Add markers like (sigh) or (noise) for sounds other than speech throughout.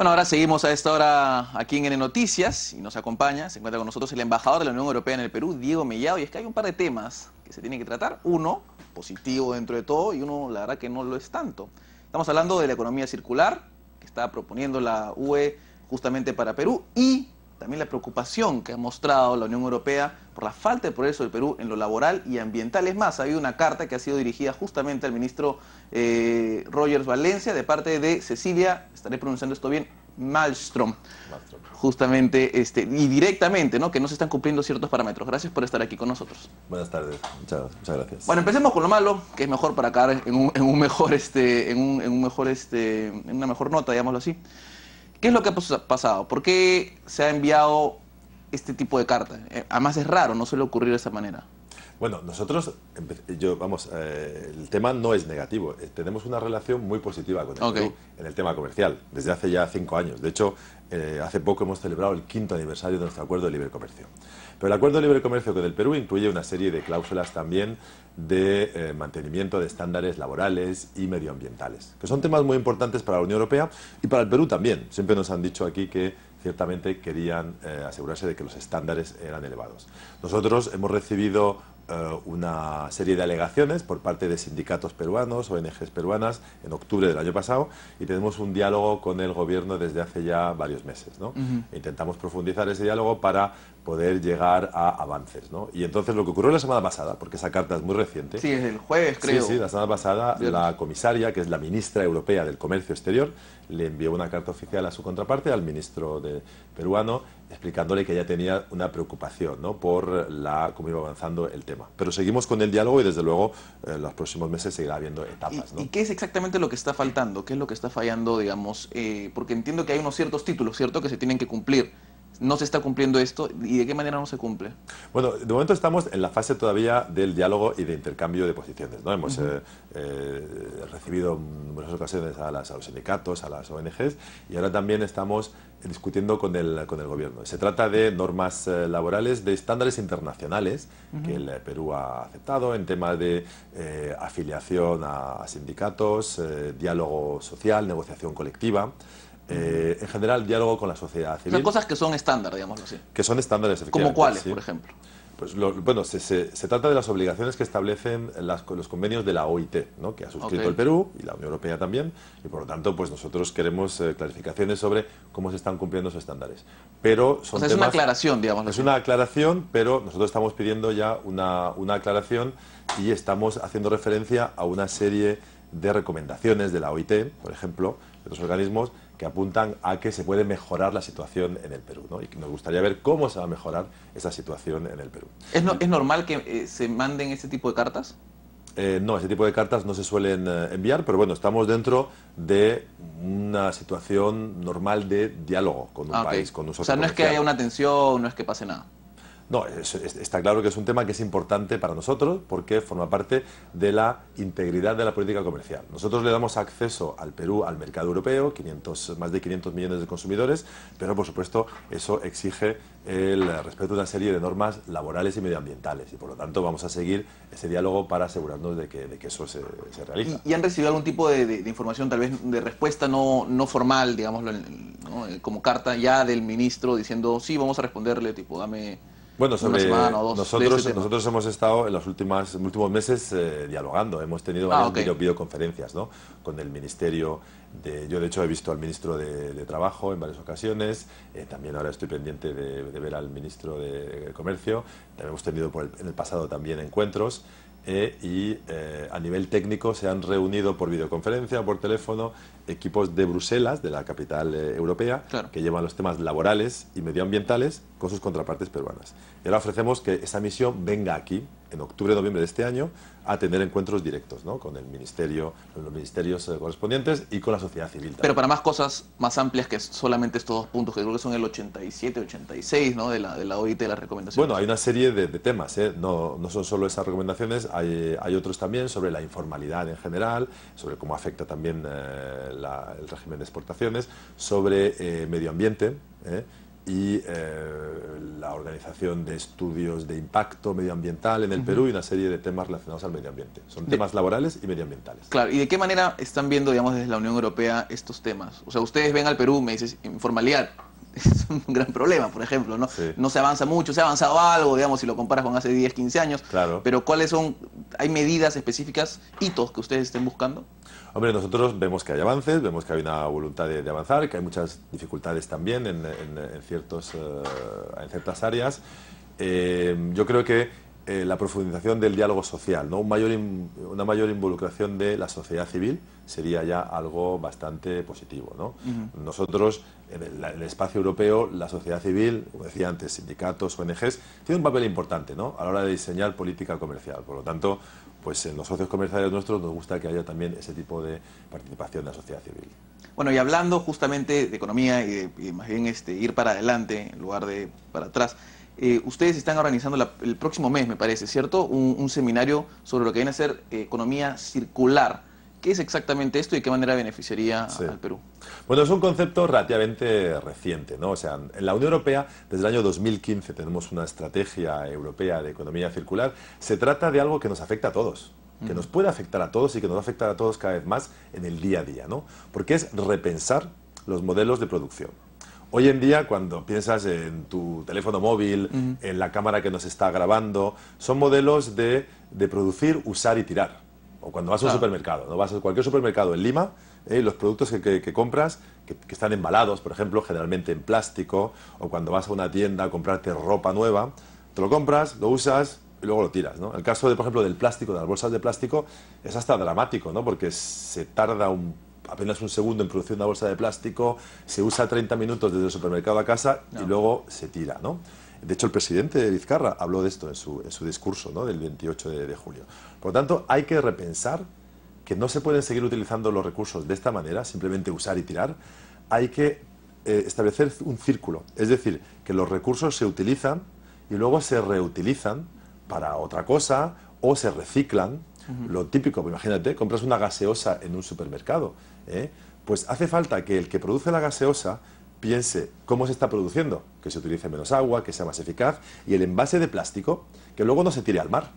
Bueno, ahora seguimos a esta hora aquí en N Noticias y nos acompaña, se encuentra con nosotros el embajador de la Unión Europea en el Perú, Diego Mellado, y es que hay un par de temas que se tienen que tratar. Uno, positivo dentro de todo, y uno, la verdad que no lo es tanto. Estamos hablando de la economía circular que está proponiendo la UE justamente para Perú y también la preocupación que ha mostrado la Unión Europea por la falta de progreso del Perú en lo laboral y ambiental. Es más, ha habido una carta que ha sido dirigida justamente al ministro eh, Rogers Valencia de parte de Cecilia, estaré pronunciando esto bien, Malmström. Justamente, este, y directamente, ¿no? Que no se están cumpliendo ciertos parámetros. Gracias por estar aquí con nosotros. Buenas tardes, muchas, gracias. Bueno, empecemos con lo malo, que es mejor para acá en un, en un mejor, este, en un, en un mejor, este, en una mejor nota, digámoslo así. ¿Qué es lo que ha pasado? ¿Por qué se ha enviado este tipo de carta? Eh, además es raro, no suele ocurrir de esa manera. Bueno, nosotros, yo, vamos, eh, el tema no es negativo. Eh, tenemos una relación muy positiva con el en el tema comercial, desde hace ya cinco años. De hecho, hace poco hemos celebrado el quinto aniversario de nuestro acuerdo de libre comercio. Pero el acuerdo de libre comercio con el Perú incluye una serie de cláusulas también de eh, mantenimiento de estándares laborales y medioambientales, que son temas muy importantes para la Unión Europea y para el Perú también. Siempre nos han dicho aquí que ciertamente querían eh, asegurarse de que los estándares eran elevados. Nosotros hemos recibido eh, una serie de alegaciones por parte de sindicatos peruanos, ONGs peruanas, en octubre del año pasado, y tenemos un diálogo con el gobierno desde hace ya varios meses. E intentamos profundizar ese diálogo para poder llegar a avances. ¿no? Y entonces lo que ocurrió la semana pasada, porque esa carta es muy reciente. Sí, es el jueves, creo. Sí, sí, la semana pasada la comisaria, que es la ministra europea del Comercio Exterior, le envió una carta oficial a su contraparte, al ministro de, peruano, explicándole que ella tenía una preocupación ¿no? por cómo iba avanzando el tema. Pero seguimos con el diálogo y desde luego en eh, los próximos meses seguirá habiendo etapas. ¿Y, ¿no? ¿Y qué es exactamente lo que está faltando? ¿Qué es lo que está fallando, digamos? Eh, porque entiendo que hay unos ciertos títulos, ¿cierto?, que se tienen que cumplir no se está cumpliendo esto y de qué manera no se cumple? Bueno, de momento estamos en la fase todavía del diálogo y de intercambio de posiciones. ¿no? Hemos eh, eh, recibido en numerosas ocasiones a, los sindicatos, a las ONGs y ahora también estamos discutiendo con el, con el gobierno. Se trata de normas eh, laborales de estándares internacionales que el Perú ha aceptado en tema de afiliación a sindicatos, diálogo social, negociación colectiva. Eh, en general diálogo con la sociedad civil. cosas que son estándar, digámoslo así. Que son estándares, efectivamente. ¿Como cuáles, por ejemplo? Pues bueno, se, trata de las obligaciones que establecen los convenios de la OIT, que ha suscrito el Perú y la Unión Europea también, y por lo tanto, pues nosotros queremos eh, clarificaciones sobre cómo se están cumpliendo esos estándares. Pero o sea, es una aclaración, digamos. Es una aclaración, pero nosotros estamos pidiendo ya una, una aclaración y estamos haciendo referencia a una serie de recomendaciones de la OIT, por ejemplo, de los organismos, que apuntan a que se puede mejorar la situación en el Perú. ¿no? Y nos gustaría ver cómo se va a mejorar esa situación en el Perú. ¿Es, normal que eh, se manden ese tipo de cartas? Eh, no, ese tipo de cartas no se suelen eh, enviar, pero bueno, estamos dentro de una situación normal de diálogo con un ah, país, con un O sea, no es que haya una tensión, no es que pase nada. No, está claro que es un tema que es importante para nosotros porque forma parte de la integridad de la política comercial. Nosotros le damos acceso al Perú al mercado europeo, 500, más de 500 millones de consumidores, pero por supuesto eso exige el respeto de una serie de normas laborales y medioambientales y por lo tanto vamos a seguir ese diálogo para asegurarnos de que, eso se, realice. ¿Y, han recibido algún tipo de, información, tal vez de respuesta no, formal, digámoslo, como carta ya del ministro diciendo, sí, vamos a responderle, tipo, dame bueno, sobre, Nosotros, nosotros hemos estado en los últimos meses eh, dialogando, hemos tenido ah, videoconferencias con el Ministerio. De, yo de hecho he visto al ministro de, Trabajo en varias ocasiones, eh, también ahora estoy pendiente de, ver al ministro de Comercio, también hemos tenido en el pasado también encuentros. Eh, y a nivel técnico se han reunido por videoconferencia, por teléfono, equipos de Bruselas, de la capital eh, europea, que llevan los temas laborales y medioambientales con sus contrapartes peruanas. Y ahora ofrecemos que esa misión venga aquí, en octubre, noviembre de este año, a tener encuentros directos ¿no? con el ministerio, con los ministerios eh, correspondientes y con la sociedad civil. Pero para más cosas más amplias que solamente estos dos puntos, que creo que son el 87, 86 ¿no? de, la, de la OIT, de las recomendaciones. Bueno, hay una serie de, temas, ¿eh? no, no, son solo esas recomendaciones, hay, hay, otros también sobre la informalidad en general, sobre cómo afecta también eh, el régimen de exportaciones, sobre eh, medio ambiente ¿eh? y eh, la organización de estudios de impacto medioambiental en el Perú y una serie de temas relacionados al medio ambiente. Son temas laborales y medioambientales. Claro, ¿y de qué manera están viendo, digamos, desde la Unión Europea estos temas? O sea, ustedes ven al Perú, me dices, informalidad, (laughs) es un gran problema, por ejemplo, ¿no? No se avanza mucho, se ha avanzado algo, digamos, si lo comparas con hace 10, 15 años. Claro. Pero ¿cuáles son, hay medidas específicas, hitos que ustedes estén buscando? Hombre, nosotros vemos que hay avances, vemos que hay una voluntad de, avanzar, que hay muchas dificultades también en, ciertos, eh, en ciertas áreas. Eh, yo creo que eh, la profundización del diálogo social, ¿no? una mayor involucración de la sociedad civil sería ya algo bastante positivo. ¿no? Nosotros, en el, espacio europeo, la sociedad civil, como decía antes, sindicatos, ONGs, tiene un papel importante ¿no? a la hora de diseñar política comercial. Por lo tanto, pues en los socios comerciales nuestros nos gusta que haya también ese tipo de participación de la sociedad civil. Bueno, y hablando justamente de economía y, de, más bien este, ir para adelante en lugar de para atrás, eh, ustedes están organizando el próximo mes, me parece, ¿cierto? Un, seminario sobre lo que viene a ser eh, economía circular. ¿Qué es exactamente esto y de qué manera beneficiaría al Perú? Bueno, es un concepto relativamente reciente, ¿no? O sea, en la Unión Europea, desde el año 2015 tenemos una estrategia europea de economía circular. Se trata de algo que nos afecta a todos que nos puede afectar a todos y que nos va a afectar a todos cada vez más en el día a día, ¿no? Porque es repensar los modelos de producción. Hoy en día, cuando piensas en tu teléfono móvil, en la cámara que nos está grabando, son modelos de, producir, usar y tirar. O cuando vas a un supermercado, no vas a cualquier supermercado en Lima, eh, los productos que, compras, que, están embalados, por ejemplo, generalmente en plástico, o cuando vas a una tienda a comprarte ropa nueva, te lo compras, lo usas y luego lo tiras. El caso, de, por ejemplo, del plástico, de las bolsas de plástico, es hasta dramático, ¿no? porque se tarda un apenas un segundo en producir una bolsa de plástico, se usa 30 minutos desde el supermercado a casa y luego se tira, ¿no? De hecho, el presidente de Vizcarra habló de esto en su, discurso del 28 de, julio. Por lo tanto, hay que repensar que no se pueden seguir utilizando los recursos de esta manera, simplemente usar y tirar. Hay que eh, establecer un círculo, es decir, que los recursos se utilizan y luego se reutilizan para otra cosa o se reciclan lo típico, pues imagínate, compras una gaseosa en un supermercado. ¿eh? Pues hace falta que el que produce la gaseosa piense cómo se está produciendo, que se utilice menos agua, que sea más eficaz, y el envase de plástico, que luego no se tire al mar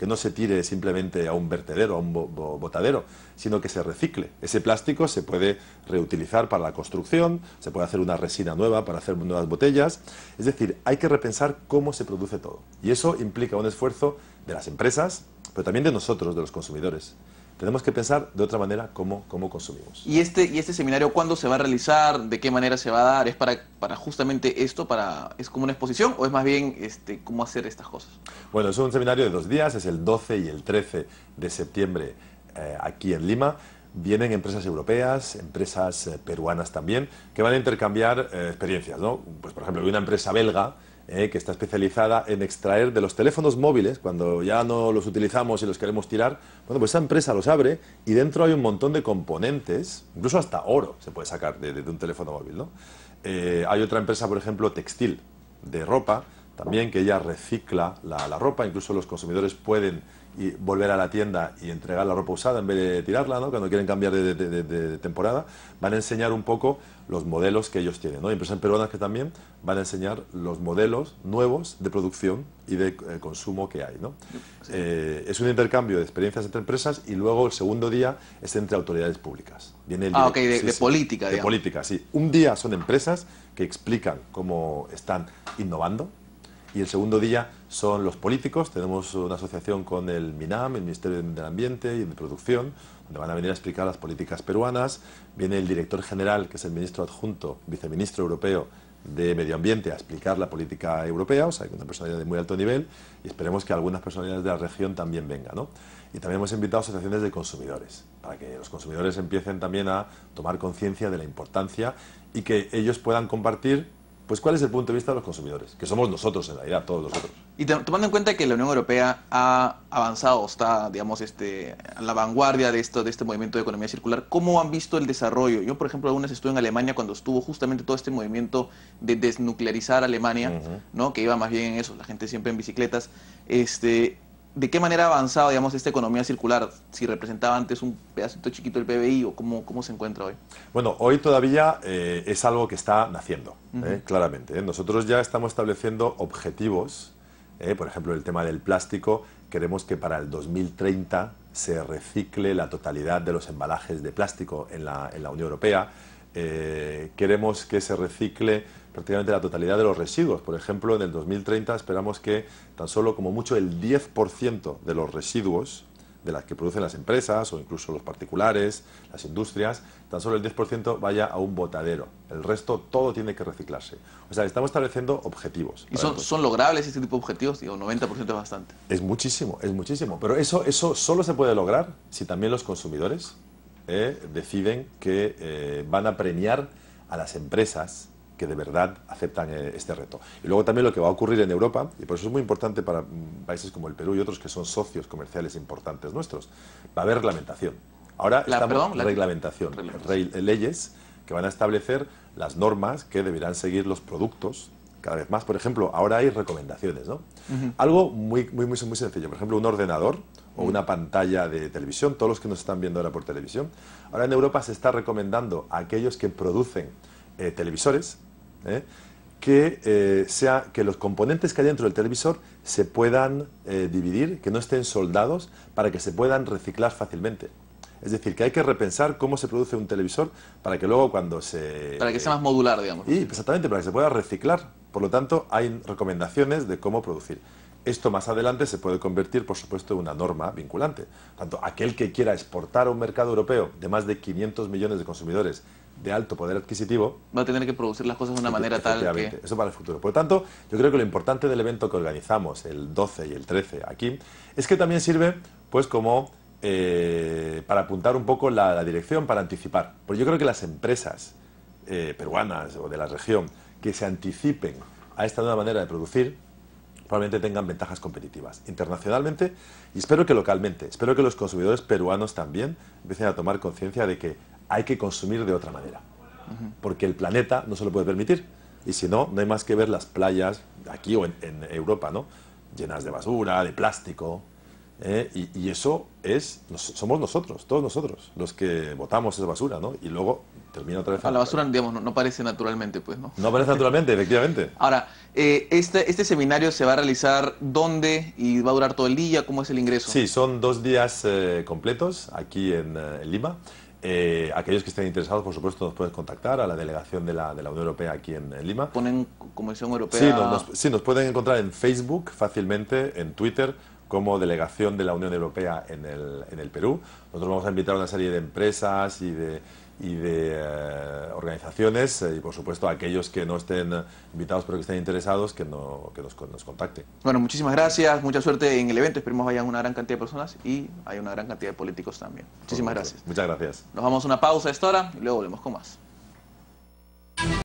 que no se tire simplemente a un vertedero, a un botadero, sino que se recicle. Ese plástico se puede reutilizar para la construcción, se puede hacer una resina nueva para hacer nuevas botellas. Es decir, hay que repensar cómo se produce todo. Y eso implica un esfuerzo de las empresas, pero también de nosotros, de los consumidores. Tenemos que pensar de otra manera cómo, consumimos. ¿Y este, ¿Y este seminario cuándo se va a realizar? ¿De qué manera se va a dar? ¿Es para, justamente esto? Para, ¿Es como una exposición o es más bien este, cómo hacer estas cosas? Bueno, es un seminario de dos días, es el 12 y el 13 de septiembre eh, aquí en Lima vienen empresas europeas, empresas eh, peruanas también, que van a intercambiar eh, experiencias, Pues, por ejemplo, hay una empresa belga eh, que está especializada en extraer de los teléfonos móviles, cuando ya no los utilizamos y los queremos tirar, bueno, pues esa empresa los abre y dentro hay un montón de componentes, incluso hasta oro se puede sacar de, un teléfono móvil, eh, hay otra empresa, por ejemplo, textil, de ropa, también que ella recicla la ropa, incluso los consumidores pueden y volver a la tienda y entregar la ropa usada en vez de tirarla, ¿no? cuando quieren cambiar de, temporada, van a enseñar un poco los modelos que ellos tienen. ¿no? Empresas peruanas que también van a enseñar los modelos nuevos de producción y de eh, consumo que hay. ¿no? Eh, es un intercambio de experiencias entre empresas y luego el segundo día es entre autoridades públicas. Viene ah, ok, de, política. De política, sí. Un día son empresas que explican cómo están innovando, y el segundo día son los políticos. Tenemos una asociación con el MINAM, el Ministerio del Ambiente y de Producción, donde van a venir a explicar las políticas peruanas. Viene el director general, que es el ministro adjunto, viceministro europeo de Medio Ambiente, a explicar la política europea, o sea, una personalidad de muy alto nivel, y esperemos que algunas personalidades de la región también vengan. Y también hemos invitado asociaciones de consumidores, para que los consumidores empiecen también a tomar conciencia de la importancia y que ellos puedan compartir pues ¿cuál es el punto de vista de los consumidores? Que somos nosotros en realidad, todos nosotros. Y tomando en cuenta que la Unión Europea ha avanzado, está, digamos, este, a la vanguardia de, esto, de este movimiento de economía circular, ¿cómo han visto el desarrollo? Yo, por ejemplo, algunas estuve en Alemania cuando estuvo justamente todo este movimiento de desnuclearizar Alemania, ¿no? que iba más bien en eso, la gente siempre en bicicletas. Este, de qué manera ha avanzado, digamos, esta economía circular? Si representaba antes un pedacito chiquito del PBI o cómo, cómo se encuentra hoy. Bueno, hoy todavía eh, es algo que está naciendo, eh, claramente. ¿eh? Nosotros ya estamos estableciendo objetivos, por ejemplo, el tema del plástico, queremos que para el 2030 se recicle la totalidad de los embalajes de plástico en la, en la Unión Europea. queremos que se recicle prácticamente la totalidad de los residuos. Por ejemplo, en el 2030 esperamos que tan solo como mucho el 10% de los residuos de las que producen las empresas o incluso los particulares, las industrias, tan solo el 10% vaya a un botadero. El resto todo tiene que reciclarse. O sea, estamos estableciendo objetivos. ¿Y son, logrables este tipo de objetivos? Digo, 90% es bastante. Es muchísimo, es muchísimo. Pero eso, eso solo se puede lograr si también los consumidores eh, deciden que eh, van a premiar a las empresas que de verdad aceptan eh, este reto. Y luego también lo que va a ocurrir en Europa, y por eso es muy importante para mm, países como el Perú y otros que son socios comerciales importantes nuestros, va a haber reglamentación. Ahora la, estamos perdón, la, reglamentación, eh, leyes que van a establecer las normas que deberán seguir los productos cada vez más. Por ejemplo, ahora hay recomendaciones, ¿no? Algo muy, muy, muy, sencillo. Por ejemplo, un ordenador o mm. una pantalla de televisión, todos los que nos están viendo ahora por televisión. Ahora en Europa se está recomendando a aquellos que producen eh, televisores ¿eh? que, eh, sea, que los componentes que hay dentro del televisor se puedan eh, dividir, que no estén soldados, para que se puedan reciclar fácilmente. Es decir, que hay que repensar cómo se produce un televisor para que luego cuando se... Para que sea más modular, digamos. Y exactamente, para que se pueda reciclar. Por lo tanto, hay recomendaciones de cómo producir. Esto más adelante se puede convertir, por supuesto, en una norma vinculante. Tanto aquel que quiera exportar a un mercado europeo de más de 500 millones de consumidores de alto poder adquisitivo. Va a tener que producir las cosas de una manera tal que... Eso para el futuro. Por lo tanto, yo creo que lo importante del evento que organizamos el 12 y el 13 aquí es que también sirve pues como eh, para apuntar un poco la, dirección, para anticipar. Porque yo creo que las empresas eh, peruanas o de la región que se anticipen a esta nueva manera de producir probablemente tengan ventajas competitivas internacionalmente y espero que localmente, espero que los consumidores peruanos también empiecen a tomar conciencia de que hay que consumir de otra manera, porque el planeta no se lo puede permitir. Y si no, no hay más que ver las playas aquí o en, Europa, ¿no? Llenas de basura, de plástico. ¿eh? Y, eso es, somos nosotros, todos nosotros, los que botamos esa basura, ¿no? Y luego termina otra vez. A la basura, digamos, no, parece naturalmente, pues, ¿no? No aparece naturalmente, efectivamente. (laughs) Ahora, eh, este, este seminario se va a realizar dónde y va a durar todo el día, ¿cómo es el ingreso? Sí, son dos días eh, completos aquí en Lima. Eh, aquellos que estén interesados, por supuesto, nos pueden contactar a la delegación de la, de la Unión Europea aquí en, Lima. ¿Ponen Comisión Europea? Sí nos, sí nos, pueden encontrar en Facebook fácilmente, en Twitter, como delegación de la Unión Europea en el, en el Perú. Nosotros vamos a invitar a una serie de empresas y de, y de eh, organizaciones eh, y por supuesto aquellos que no estén invitados pero que estén interesados que, no, que nos, nos contacten. Bueno, muchísimas gracias, mucha suerte en el evento, esperemos vayan una gran cantidad de personas y hay una gran cantidad de políticos también. Muchísimas gracias. Muchas gracias. Nos vamos a una pausa a esta hora y luego volvemos con más.